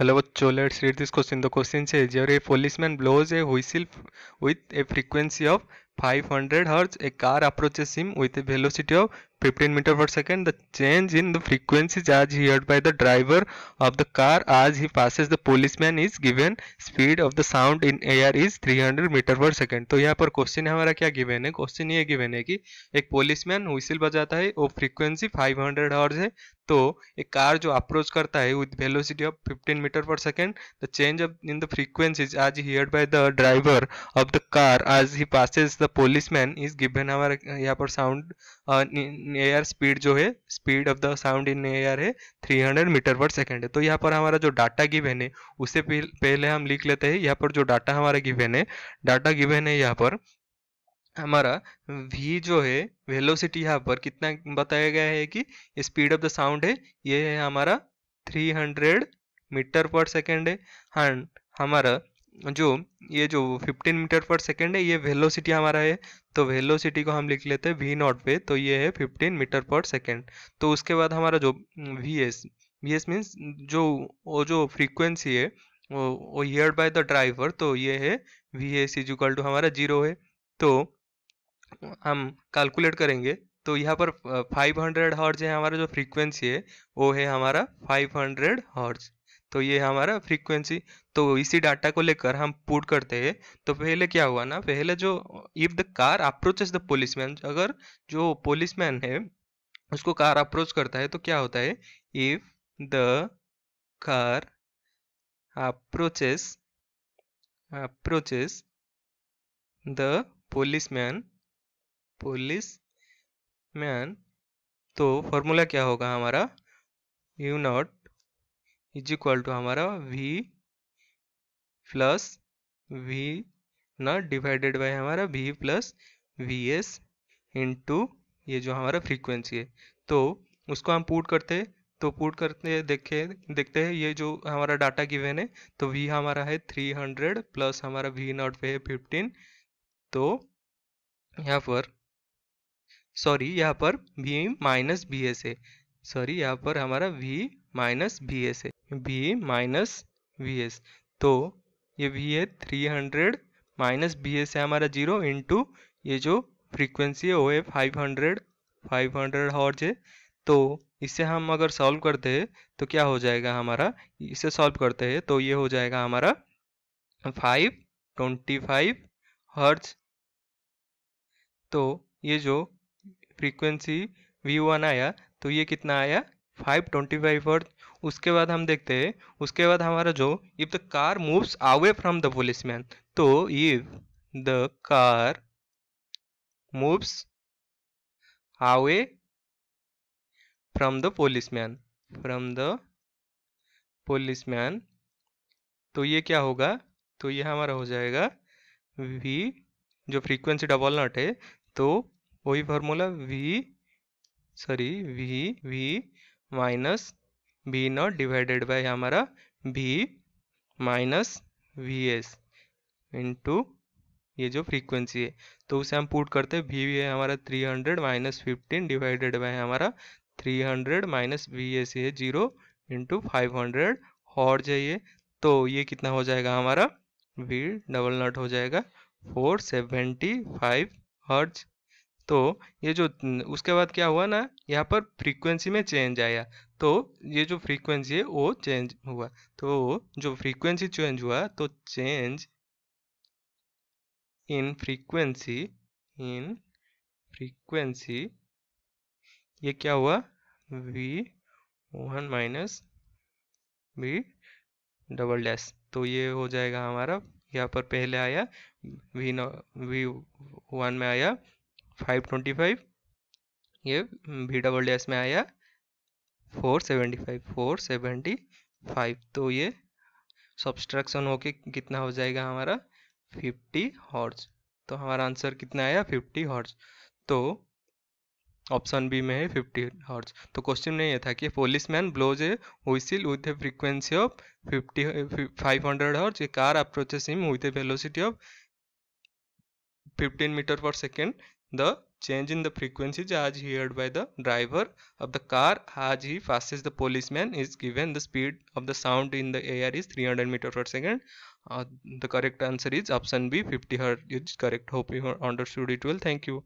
hello बच्चों let's read this question the question से जेवरी policeman blows a whistle with a frequency of 500 hertz a car approaches him with a velocity of 15 meter per second the change in the frequencies as heard by the driver of the car as he passes the policeman is given speed of the sound in air is 300 meter per second तो यहाँ पर question है हमारा क्या given है question ये given है कि एक पुलिसमैन हुइसिल बजाता है और फ्रीक्वेंसी 500 हर्ट्ज है तो एक कार जो अप्रोच करता है with velocity of 15 metre per second the change of in the frequencies as heard by the driver of the car as he passes the policeman is given our यहाँ पर sound air speed जो है speed of the sound in air है 300 metre per second है तो यहाँ पर हमारा जो डाटा गिवेन है उससे पहले हम लिख लेते हैं यहाँ पर जो डाटा हमारा गिवेन है डाटा गिवेन है यहाँ पर हमारा v जो है वेलोसिटी यहाँ पर कितना बताया गया है कि स्पीड ऑफ द साउंड है ये है हमारा 300 मीटर पर सेकेंड है हाँ हमारा जो ये जो 15 मीटर पर सेकेंड है ये वेलोसिटी हमारा है तो वेलोसिटी को हम लिख लेते हैं वी नॉट पे तो ये है 15 मीटर पर सेकेंड तो उसके बाद हमारा जो V S V S means जो वो जो फ्रीक्वेंसी है वो वो हेयर बाय द ड्राइवर तो ये है V S is equal to हमारा जीरो है तो हम कैलकुलेट करेंगे तो यहाँ पर 500 हर्ज है हमारा जो फ्रीक्वेंसी है वो है हमारा 500 हर्ज तो ये हमारा फ्रीक्वेंसी तो इसी डाटा को लेकर हम पुट करते हैं तो पहले क्या हुआ ना पहले जो if the car approaches the policeman अगर जो पुलिसमैन है उसको कार अप्रोच करता है तो क्या होता है if the car approaches approaches the policeman policeman तो फॉर्मूला क्या होगा हमारा U naught is equal to हमारा v plus v naught divided by हमारा v plus V S into ये जो हमारा फ्रीक्वेंसी है तो उसको हम पुट करते तो पुट करते देखे देखते हैं ये जो हमारा डाटा गिवेन है तो v हमारा है 300 प्लस हमारा v नॉट पे है 15 तो यहाँ पर सॉरी यहाँ पर वी माइनस बी एस है सॉरी यहाँ पर हमारा वी माइनस वी एस है बी माइनस वी एस तो ये वी है three hundred minus B S है हमारा जीरो इंटू ये जो फ्रीक्वेंसी है वो है five hundred five hundred hertz है तो इसे हम अगर सॉल्व करते हैं तो क्या हो जाएगा हमारा इसे सॉल्व करते हैं तो ये हो जाएगा हमारा फाइव ट्वेंटी फाइव हर्ज तो ये जो फ्रीक्वेंसी वी वन आया तो ये कितना आया फाइव ट्वेंटी फाइव वर्थ उसके बाद हम देखते हैं उसके बाद हमारा जो if the car moves away from the policeman तो if the car moves away from the policeman from the policeman तो ये क्या होगा तो ये हमारा हो जाएगा वी जो फ्रीक्वेंसी डबल नॉट है तो वही formula V sorry V V minus भी नॉट डिवाइडेड बाय हमारा भी माइनस वी एस इंटू ये जो फ्रीक्वेंसी है तो उसे हम पुट करते हैं वी है हमारा 300 माइनस फिफ्टीन डिवाइडेड बाय हमारा 300 माइनस वी एस है जीरो इंटू फाइव हंड्रेड और जाइए तो ये कितना हो जाएगा हमारा वी डबल नॉट हो जाएगा फोर सेवेंटी फाइव हर्ज तो ये जो उसके बाद क्या हुआ ना यहाँ पर फ्रीक्वेंसी में चेंज आया तो ये जो फ्रीक्वेंसी है वो चेंज हुआ तो जो फ्रीक्वेंसी चेंज हुआ तो change in frequency in frequency ये क्या हुआ V one minus V double dash तो ये हो जाएगा हमारा यहाँ पर पहले आया वी नो वी वन में आया फाइव ट्वेंटी फाइव ये भी डबल डैश में आया four seventy five four seventy five तो ये सब्सट्रैक्शन होके कितना हो जाएगा हमारा फिफ्टी हॉर्स तो हमारा आंसर कितना आया फिफ्टी हॉर्स तो ऑप्शन बी में है फिफ्टी हॉर्स तो क्वेश्चन में ये था कि policeman blows a whistle with a frequency of fifty five hundred hertz a car approaches him with a velocity of 15 metre per second the change in the frequencies as heard by the driver of the car as he passes the policeman is given the speed of the sound in the air is 300 meter per second uh, the correct answer is option b 50 hertz is correct hope you understood it well thank you